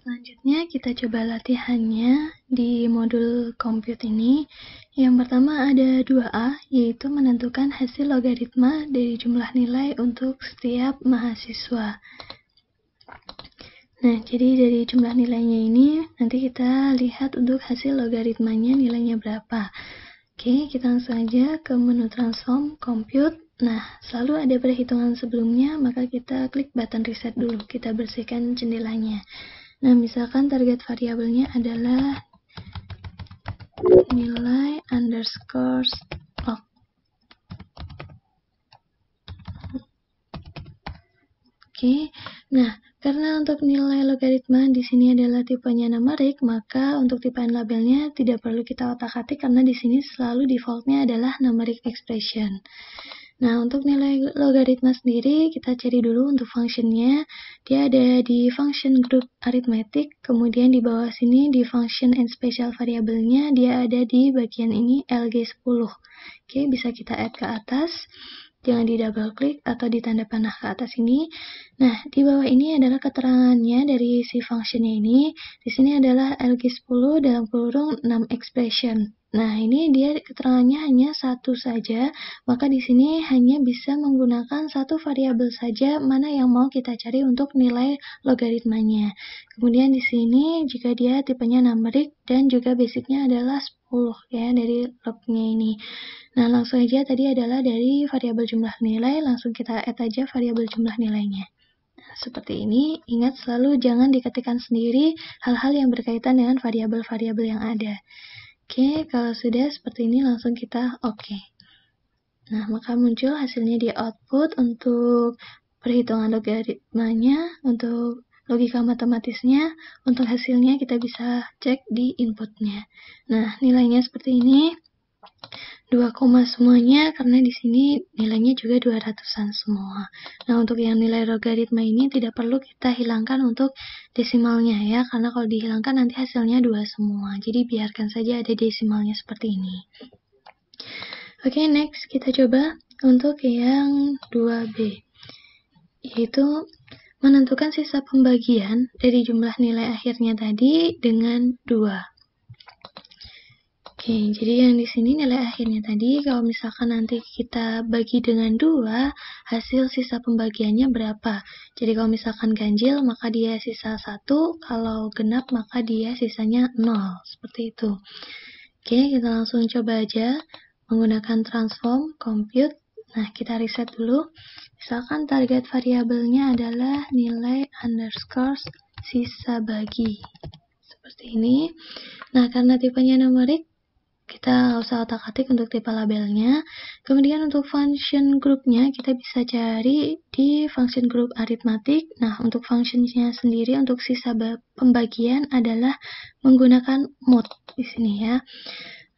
Selanjutnya kita coba latihannya di modul compute ini. Yang pertama ada 2A, yaitu menentukan hasil logaritma dari jumlah nilai untuk setiap mahasiswa. Nah, jadi dari jumlah nilainya ini, nanti kita lihat untuk hasil logaritmanya nilainya berapa. Oke, kita langsung aja ke menu transform, compute. Nah, selalu ada perhitungan sebelumnya, maka kita klik button reset dulu. Kita bersihkan jendelanya. Nah, misalkan target variabelnya adalah nilai underscore stock. Oke, nah karena untuk nilai logaritma di sini adalah tipenya numerik, maka untuk tipaan labelnya tidak perlu kita otak-atik karena di sini selalu defaultnya adalah numerik expression. Nah, untuk nilai logaritma sendiri kita cari dulu untuk functionnya. Dia ada di function group arithmetic, kemudian di bawah sini di function and special variabelnya dia ada di bagian ini LG10. Oke, bisa kita add ke atas. Jangan di double klik atau di tanda panah ke atas ini. Nah, di bawah ini adalah keterangannya dari si functionnya ini. Di sini adalah LG10 dalam kurung 6 expression. Nah, ini dia keterangannya hanya satu saja, maka di sini hanya bisa menggunakan satu variabel saja mana yang mau kita cari untuk nilai logaritmanya. Kemudian di sini jika dia tipenya numerik dan juga basicnya adalah 10 ya dari lognya ini. Nah, langsung aja tadi adalah dari variabel jumlah nilai, langsung kita add aja variabel jumlah nilainya. Nah, seperti ini, ingat selalu jangan diketikkan sendiri hal-hal yang berkaitan dengan variabel-variabel yang ada. Oke, kalau sudah seperti ini langsung kita oke. Okay. Nah, maka muncul hasilnya di output untuk perhitungan logaritmanya, untuk logika matematisnya, untuk hasilnya kita bisa cek di inputnya. Nah, nilainya seperti ini. 2 koma semuanya karena di sini nilainya juga 200-an semua. Nah, untuk yang nilai logaritma ini tidak perlu kita hilangkan untuk desimalnya ya, karena kalau dihilangkan nanti hasilnya 2 semua. Jadi biarkan saja ada desimalnya seperti ini. Oke, okay, next kita coba untuk yang 2B. Yaitu menentukan sisa pembagian dari jumlah nilai akhirnya tadi dengan 2. Oke, jadi yang di sini nilai akhirnya tadi kalau misalkan nanti kita bagi dengan dua, hasil sisa pembagiannya berapa? Jadi kalau misalkan ganjil maka dia sisa satu, kalau genap maka dia sisanya nol, seperti itu. Oke, kita langsung coba aja menggunakan transform compute. Nah, kita reset dulu. Misalkan target variabelnya adalah nilai underscore sisa bagi. Seperti ini. Nah, karena tipenya numerik, kita nggak usah otak-atik untuk tipe labelnya. Kemudian untuk function groupnya kita bisa cari di function group aritmatik. Nah, untuk functionnya sendiri untuk sisa pembagian adalah menggunakan mode di sini ya.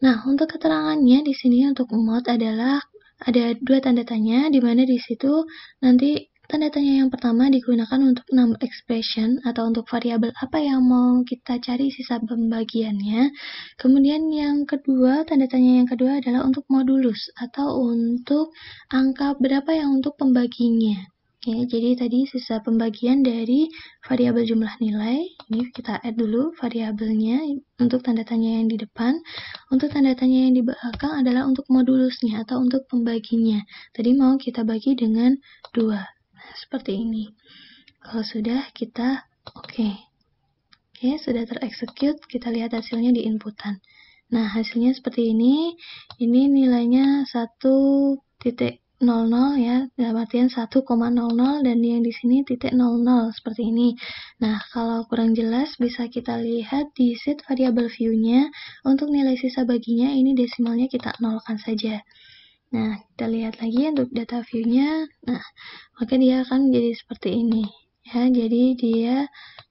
Nah, untuk keterangannya di sini untuk mode adalah ada dua tanda tanya di mana di situ nanti Tanda tanya yang pertama digunakan untuk number expression atau untuk variabel apa yang mau kita cari sisa pembagiannya. Kemudian yang kedua, tanda tanya yang kedua adalah untuk modulus atau untuk angka berapa yang untuk pembaginya. Ya, jadi tadi sisa pembagian dari variabel jumlah nilai, ini kita add dulu variabelnya untuk tanda tanya yang di depan. Untuk tanda tanya yang di belakang adalah untuk modulusnya atau untuk pembaginya. Tadi mau kita bagi dengan dua seperti ini. Kalau sudah, kita oke. Okay. Oke, okay, sudah terexecute Kita lihat hasilnya di inputan. Nah, hasilnya seperti ini. Ini nilainya 1.00 ya, dalam artian 1,00 dan yang di sini titik 00 seperti ini. Nah, kalau kurang jelas bisa kita lihat di set variable view-nya untuk nilai sisa baginya ini desimalnya kita nolkan saja. Nah, kita lihat lagi ya untuk data view-nya. Nah, maka dia akan jadi seperti ini. Ya, jadi dia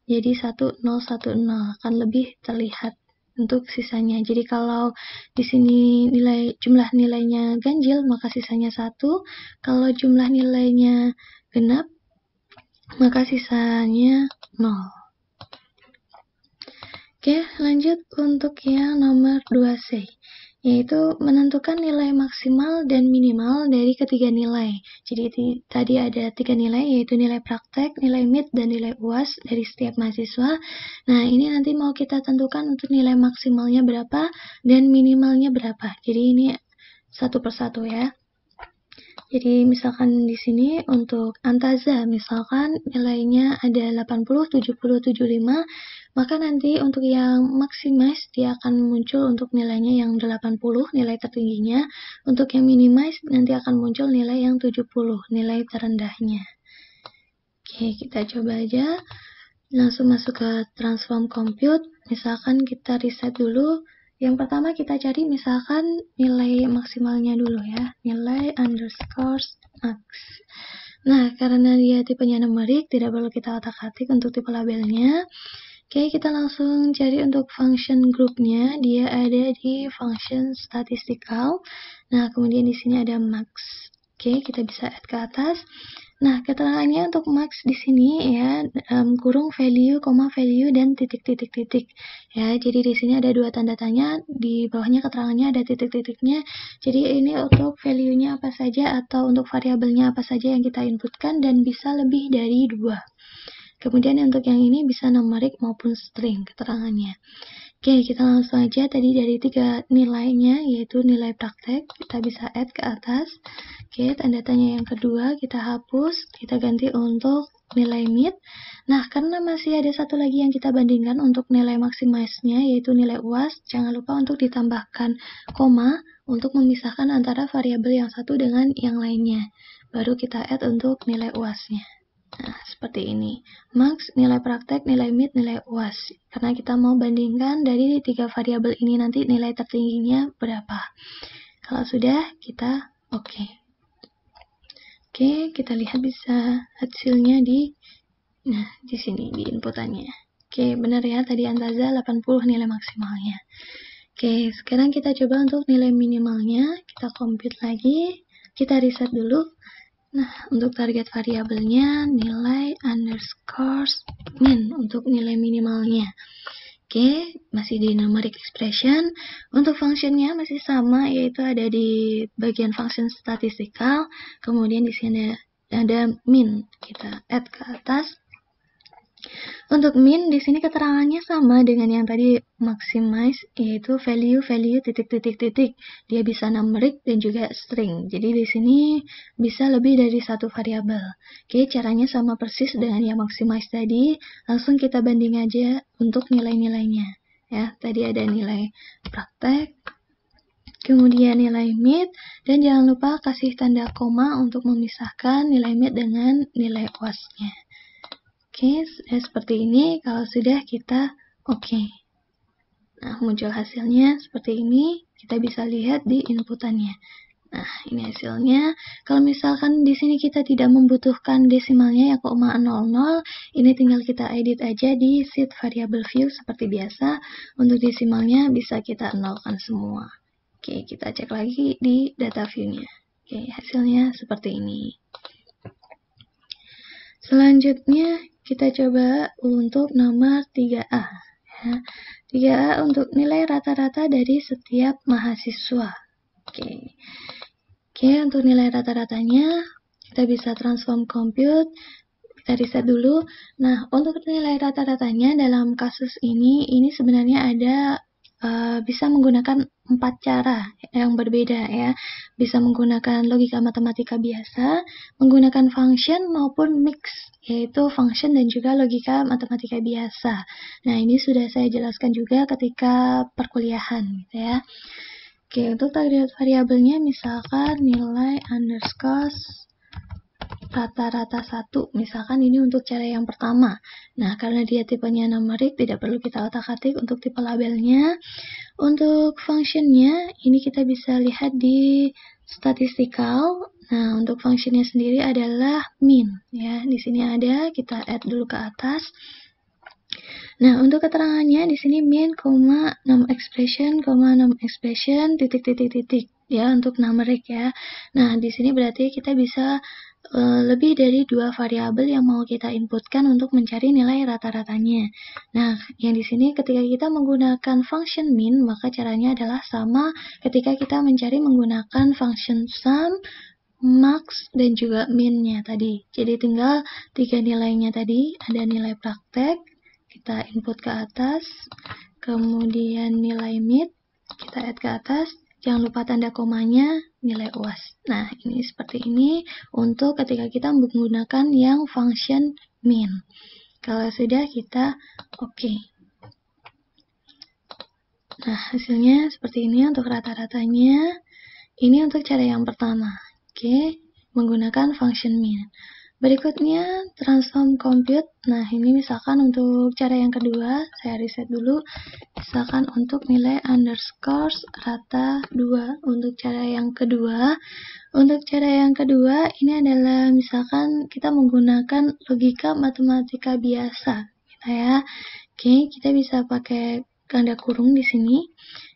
jadi 1010 akan lebih terlihat untuk sisanya. Jadi kalau di sini nilai jumlah nilainya ganjil, maka sisanya 1. Kalau jumlah nilainya genap, maka sisanya 0. Oke, lanjut untuk yang nomor 2C yaitu menentukan nilai maksimal dan minimal dari ketiga nilai. Jadi tadi ada tiga nilai yaitu nilai praktek, nilai mid dan nilai UAS dari setiap mahasiswa. Nah ini nanti mau kita tentukan untuk nilai maksimalnya berapa dan minimalnya berapa. Jadi ini satu persatu ya. Jadi misalkan di sini untuk antaza misalkan nilainya ada 80, 70, 75, maka nanti untuk yang maximize dia akan muncul untuk nilainya yang 80, nilai tertingginya. Untuk yang minimize nanti akan muncul nilai yang 70, nilai terendahnya. Oke, kita coba aja. Langsung masuk ke transform compute. Misalkan kita reset dulu yang pertama kita cari misalkan nilai maksimalnya dulu ya, nilai underscore max. Nah, karena dia tipenya numerik, tidak perlu kita otak-atik untuk tipe labelnya. Oke, kita langsung cari untuk function groupnya. Dia ada di function statistical. Nah, kemudian di sini ada max. Oke, kita bisa add ke atas. Nah, keterangannya untuk Max di sini ya, um, kurung value, koma value, dan titik-titik-titik. Ya, jadi di sini ada dua tanda tanya, di bawahnya keterangannya ada titik-titiknya. Jadi ini untuk value-nya apa saja atau untuk variabelnya apa saja yang kita inputkan dan bisa lebih dari dua. Kemudian untuk yang ini bisa numerik maupun string keterangannya. Oke, kita langsung aja tadi dari tiga nilainya, yaitu nilai praktek, kita bisa add ke atas. Oke, tanda tanya yang kedua kita hapus, kita ganti untuk nilai mid. Nah, karena masih ada satu lagi yang kita bandingkan untuk nilai maksimalnya yaitu nilai uas, jangan lupa untuk ditambahkan koma untuk memisahkan antara variabel yang satu dengan yang lainnya. Baru kita add untuk nilai uasnya. Nah, seperti ini. Max, nilai praktek, nilai mid, nilai UAS. Karena kita mau bandingkan dari tiga variabel ini nanti nilai tertingginya berapa. Kalau sudah, kita oke. Okay. Oke, okay, kita lihat bisa hasilnya di nah, di sini di inputannya. Oke, okay, benar ya tadi Antaza 80 nilai maksimalnya. Oke, sekarang kita coba untuk nilai minimalnya. Kita compute lagi. Kita reset dulu. Nah, untuk target variabelnya nilai underscore min untuk nilai minimalnya. Oke, masih di numeric expression. Untuk functionnya masih sama, yaitu ada di bagian function statistical. Kemudian di sini ada, ada min, kita add ke atas. Untuk min di sini keterangannya sama dengan yang tadi maximize yaitu value value titik titik titik. Dia bisa numeric dan juga string. Jadi di sini bisa lebih dari satu variabel. Oke, caranya sama persis dengan yang maximize tadi. Langsung kita banding aja untuk nilai-nilainya. Ya, tadi ada nilai praktek, kemudian nilai mid, dan jangan lupa kasih tanda koma untuk memisahkan nilai mid dengan nilai wasnya. Oke, eh, seperti ini. Kalau sudah kita oke. Okay. Nah, muncul hasilnya seperti ini. Kita bisa lihat di inputannya. Nah, ini hasilnya. Kalau misalkan di sini kita tidak membutuhkan desimalnya ya koma 00, ini tinggal kita edit aja di sheet variable view seperti biasa. Untuk desimalnya bisa kita nolkan semua. Oke, kita cek lagi di data view-nya. Oke, hasilnya seperti ini. Selanjutnya kita coba untuk nomor 3A. Ya. 3A untuk nilai rata-rata dari setiap mahasiswa. Oke. Oke, untuk nilai rata-ratanya kita bisa transform compute kita riset dulu. Nah, untuk nilai rata-ratanya dalam kasus ini, ini sebenarnya ada Eh, bisa menggunakan empat cara yang berbeda ya. Bisa menggunakan logika matematika biasa, menggunakan function maupun mix yaitu function dan juga logika matematika biasa. Nah, ini sudah saya jelaskan juga ketika perkuliahan gitu ya. Oke, untuk target variabelnya misalkan nilai underscore rata-rata satu. Misalkan ini untuk cara yang pertama. Nah, karena dia tipenya numerik, tidak perlu kita otak-atik untuk tipe labelnya. Untuk functionnya, ini kita bisa lihat di statistical. Nah, untuk functionnya sendiri adalah min. Ya, di sini ada, kita add dulu ke atas. Nah, untuk keterangannya di sini min, num expression, num expression, titik titik titik ya untuk numerik ya. Nah, di sini berarti kita bisa Eh, lebih dari dua variabel yang mau kita inputkan untuk mencari nilai rata-ratanya. Nah, yang di sini ketika kita menggunakan function min, maka caranya adalah sama ketika kita mencari menggunakan function sum, max, dan juga minnya tadi. Jadi tinggal tiga nilainya tadi, ada nilai praktek, kita input ke atas, kemudian nilai mid, kita add ke atas, jangan lupa tanda komanya, nilai UAS. Nah, ini seperti ini untuk ketika kita menggunakan yang function min. Kalau sudah kita oke. Okay. Nah, hasilnya seperti ini untuk rata-ratanya. Ini untuk cara yang pertama. Oke, okay. menggunakan function min. Berikutnya, transform compute. Nah, ini misalkan untuk cara yang kedua, saya reset dulu. Misalkan untuk nilai underscore rata 2. Untuk cara yang kedua, untuk cara yang kedua ini adalah misalkan kita menggunakan logika matematika biasa. Kita ya. Oke, kita bisa pakai ganda kurung di sini.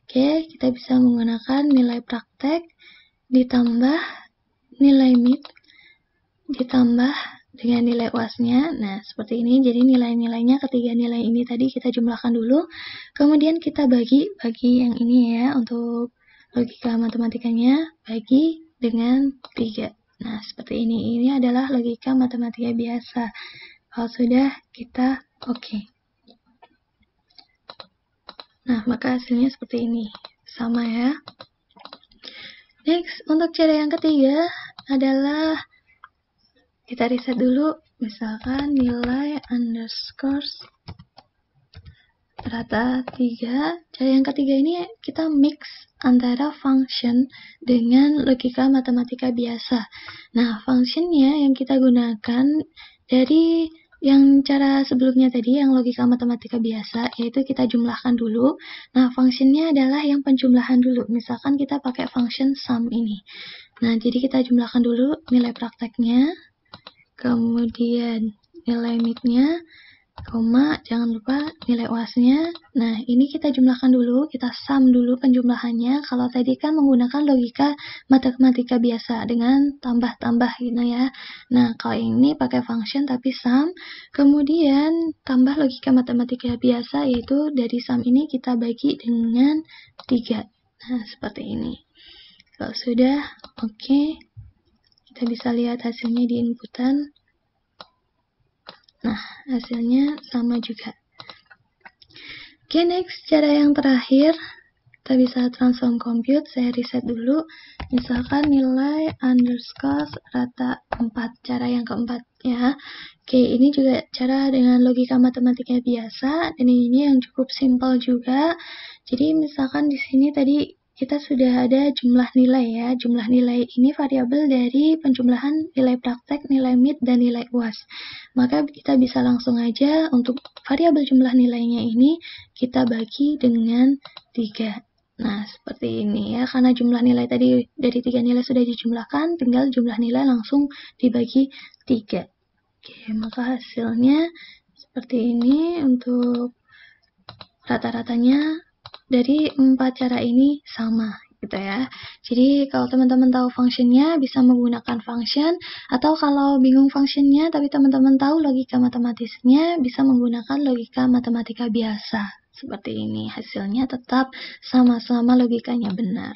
Oke, kita bisa menggunakan nilai praktek ditambah nilai mid ditambah dengan nilai UASnya. Nah, seperti ini. Jadi nilai-nilainya ketiga nilai ini tadi kita jumlahkan dulu. Kemudian kita bagi bagi yang ini ya untuk logika matematikanya bagi dengan tiga, Nah, seperti ini. Ini adalah logika matematika biasa. Kalau sudah kita oke. Okay. Nah, maka hasilnya seperti ini. Sama ya. Next, untuk cara yang ketiga adalah kita riset dulu misalkan nilai underscore rata 3 cara yang ketiga ini kita mix antara function dengan logika matematika biasa nah functionnya yang kita gunakan dari yang cara sebelumnya tadi yang logika matematika biasa yaitu kita jumlahkan dulu nah functionnya adalah yang penjumlahan dulu misalkan kita pakai function sum ini nah jadi kita jumlahkan dulu nilai prakteknya kemudian nilai mid-nya, koma jangan lupa nilai uasnya nah ini kita jumlahkan dulu kita sum dulu penjumlahannya kalau tadi kan menggunakan logika matematika biasa dengan tambah-tambah gitu ya nah kalau ini pakai function tapi sum kemudian tambah logika matematika biasa yaitu dari sum ini kita bagi dengan 3 nah seperti ini kalau sudah oke okay. Kita bisa lihat hasilnya di inputan. Nah, hasilnya sama juga. Oke, next. Cara yang terakhir, kita bisa transform compute. Saya reset dulu. Misalkan nilai underscore rata 4. Cara yang keempat ya. Oke, ini juga cara dengan logika matematika biasa. Dan ini yang cukup simple juga. Jadi, misalkan di sini tadi kita sudah ada jumlah nilai ya. Jumlah nilai ini variabel dari penjumlahan nilai praktek, nilai mid, dan nilai UAS. Maka kita bisa langsung aja untuk variabel jumlah nilainya ini kita bagi dengan 3. Nah, seperti ini ya, karena jumlah nilai tadi dari tiga nilai sudah dijumlahkan, tinggal jumlah nilai langsung dibagi 3. Oke, maka hasilnya seperti ini untuk rata-ratanya dari empat cara ini sama gitu ya. Jadi kalau teman-teman tahu functionnya bisa menggunakan function atau kalau bingung functionnya tapi teman-teman tahu logika matematisnya bisa menggunakan logika matematika biasa. Seperti ini hasilnya tetap sama-sama logikanya benar.